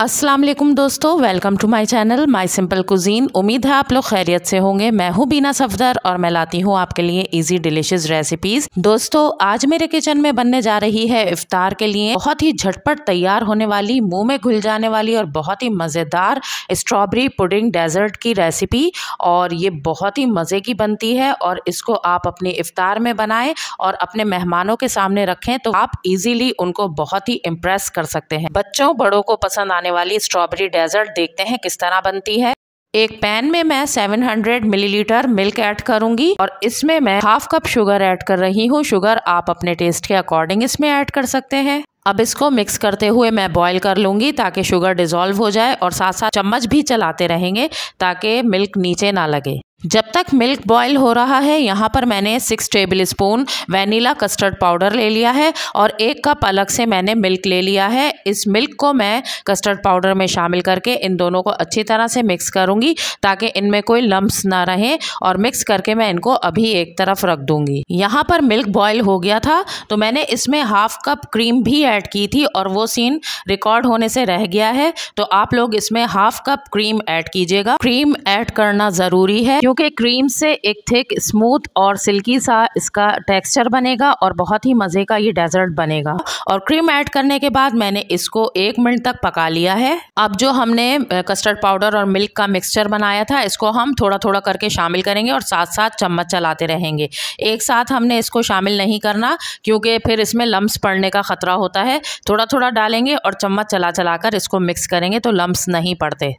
अस्सलाम वालेकुम दोस्तों welcome to my channel my simple cuisine उम्मीद है आप लोग खैरियत से होंगे मैं हूँ बीना सफदर और मैं लाती हूँ आपके लिए इजी डिलीशियस रेसिपीज दोस्तों आज मेरे किचन में बनने जा रही है इफ्तार के लिए बहुत ही झटपट तैयार होने वाली मुंह में घुल जाने वाली और बहुत ही मज़ेदार स्ट्रॉबेरी पुडिंग डेजर्ट की रेसिपी और ये बहुत ही मज़े की बनती है और इसको आप अपने इफ्तार में बनाएं और अपने मेहमानों के सामने रखें तो आप इजीली उनको बहुत ही इम्प्रेस कर सकते हैं बच्चों बड़ों को पसंद आने बनाने वाली स्ट्रॉबेरी डेजर्ट देखते हैं किस तरह बनती है एक पैन में मैं 700 मिलीलीटर मिल्क ऐड करूंगी और इसमें मैं हाफ कप शुगर ऐड कर रही हूँ शुगर आप अपने टेस्ट के अकॉर्डिंग इसमें ऐड कर सकते हैं अब इसको मिक्स करते हुए मैं बॉईल कर लूंगी ताकि शुगर डिज़ोल्व हो जाए और साथ साथ चम्मच भी चलाते रहेंगे ताकि मिल्क नीचे ना लगे जब तक मिल्क बॉयल हो रहा है यहाँ पर मैंने six tablespoon vanilla custard powder ले लिया है और एक कप अलग से मैंने मिल्क ले लिया है इस मिल्क को मैं कस्टर्ड पाउडर में शामिल करके इन दोनों को अच्छी तरह से मिक्स करूँगी ताकि इनमें कोई लम्ब्स ना रहें और मिक्स करके मैं इनको अभी एक तरफ रख दूँगी यहाँ पर मिल्क बॉयल हो गया था तो मैंने इसमें हाफ कप क्रीम भी ऐड की थी और वो सीन रिकॉर्ड होने से रह गया है तो आप लोग इसमें हाफ कप क्रीम ऐड कीजिएगा क्रीम ऐड करना ज़रूरी है क्योंकि क्रीम से एक थिक स्मूथ और सिल्की सा इसका टेक्सचर बनेगा और बहुत ही मज़े का ये डेजर्ट बनेगा और क्रीम ऐड करने के बाद मैंने इसको एक मिनट तक पका लिया है अब जो हमने कस्टर्ड पाउडर और मिल्क का मिक्सचर बनाया था इसको हम थोड़ा थोड़ा करके शामिल करेंगे और साथ साथ चम्मच चलाते रहेंगे एक साथ हमने इसको शामिल नहीं करना क्योंकि फिर इसमें लम्ब्स पड़ने का ख़तरा होता है थोड़ा थोड़ा डालेंगे और चम्मच चला चला कर इसको मिक्स करेंगे तो लम्ब्स नहीं पड़ते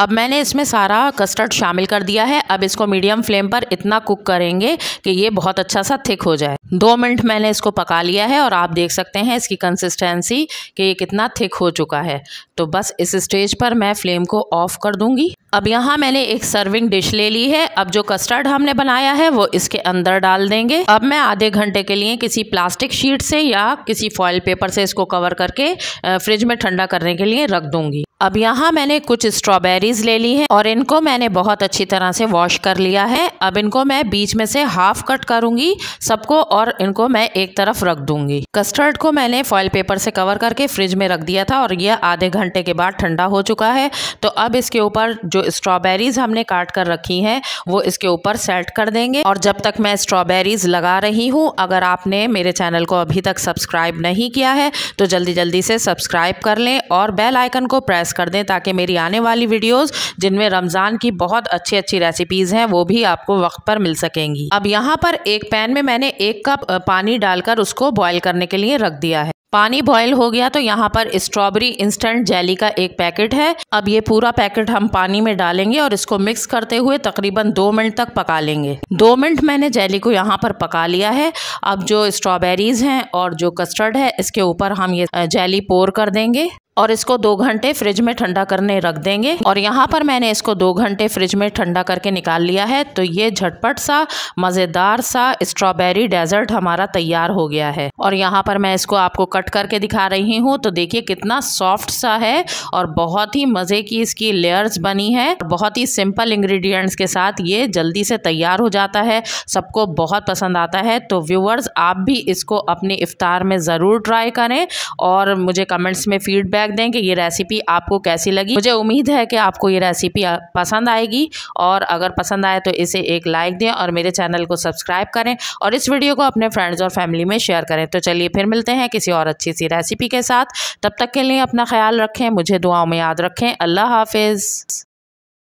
अब मैंने इसमें सारा कस्टर्ड शामिल कर दिया है अब इसको मीडियम फ्लेम पर इतना कुक करेंगे कि ये बहुत अच्छा सा थिक हो जाए दो मिनट मैंने इसको पका लिया है और आप देख सकते हैं इसकी कंसिस्टेंसी कि ये कितना थिक हो चुका है तो बस इस स्टेज पर मैं फ्लेम को ऑफ कर दूंगी अब यहाँ मैंने एक सर्विंग डिश ले ली है अब जो कस्टर्ड हमने बनाया है वो इसके अंदर डाल देंगे अब मैं आधे घंटे के लिए किसी प्लास्टिक शीट से या किसी फॉयल पेपर से इसको कवर करके फ्रिज में ठंडा करने के लिए रख दूंगी अब यहाँ मैंने कुछ स्ट्रॉबेरीज ले ली हैं और इनको मैंने बहुत अच्छी तरह से वॉश कर लिया है अब इनको मैं बीच में से हाफ कट करूंगी सबको और इनको मैं एक तरफ रख दूंगी कस्टर्ड को मैंने फॉइल पेपर से कवर करके फ्रिज में रख दिया था और यह आधे घंटे के बाद ठंडा हो चुका है तो अब इसके ऊपर जो स्ट्रॉबेरीज हमने काट कर रखी है वो इसके ऊपर सेट कर देंगे और जब तक मैं स्ट्रॉबेरीज लगा रही हूँ अगर आपने मेरे चैनल को अभी तक सब्सक्राइब नहीं किया है तो जल्दी जल्दी से सब्सक्राइब कर लें और बेल आइकन को प्रेस कर दें ताकि मेरी आने वाली वीडियोस जिनमें रमज़ान की बहुत अच्छी अच्छी रेसिपीज़ हैं वो भी आपको वक्त पर मिल सकेंगी अब यहाँ पर एक पैन में मैंने एक कप पानी डालकर उसको बॉयल करने के लिए रख दिया है पानी बॉयल हो गया तो यहाँ पर स्ट्रॉबेरी इंस्टेंट जेली का एक पैकेट है अब ये पूरा पैकेट हम पानी में डालेंगे और इसको मिक्स करते हुए तकरीबन दो मिनट तक पका लेंगे दो मिनट मैंने जेली को यहाँ पर पका लिया है अब जो स्ट्रॉबेरीज हैं और जो कस्टर्ड है इसके ऊपर हम ये जेली पोर कर देंगे और इसको दो घंटे फ्रिज में ठंडा करने रख देंगे और यहाँ पर मैंने इसको दो घंटे फ्रिज में ठंडा करके निकाल लिया है तो ये झटपट सा मज़ेदार सा स्ट्रॉबेरी डेजर्ट हमारा तैयार हो गया है और यहाँ पर मैं इसको आपको कट करके दिखा रही हूँ तो देखिए कितना सॉफ्ट सा है और बहुत ही मज़े की इसकी लेयर्स बनी है बहुत ही सिंपल इंग्रेडिएंट्स के साथ ये जल्दी से तैयार हो जाता है सबको बहुत पसंद आता है तो व्यूवर्स आप भी इसको अपने इफ्तार में ज़रूर ट्राई करें और मुझे कमेंट्स में फ़ीडबैक दें कि ये रेसिपी आपको कैसी लगी मुझे उम्मीद है कि आपको ये रेसिपी पसंद आएगी और अगर पसंद आए तो इसे एक लाइक दें और मेरे चैनल को सब्सक्राइब करें और इस वीडियो को अपने फ्रेंड्स और फैमिली में शेयर करें तो चलिए फिर मिलते हैं किसी और अच्छी सी रेसिपी के साथ तब तक के लिए अपना ख्याल रखें मुझे दुआओं में याद रखें अल्लाह हाफिज़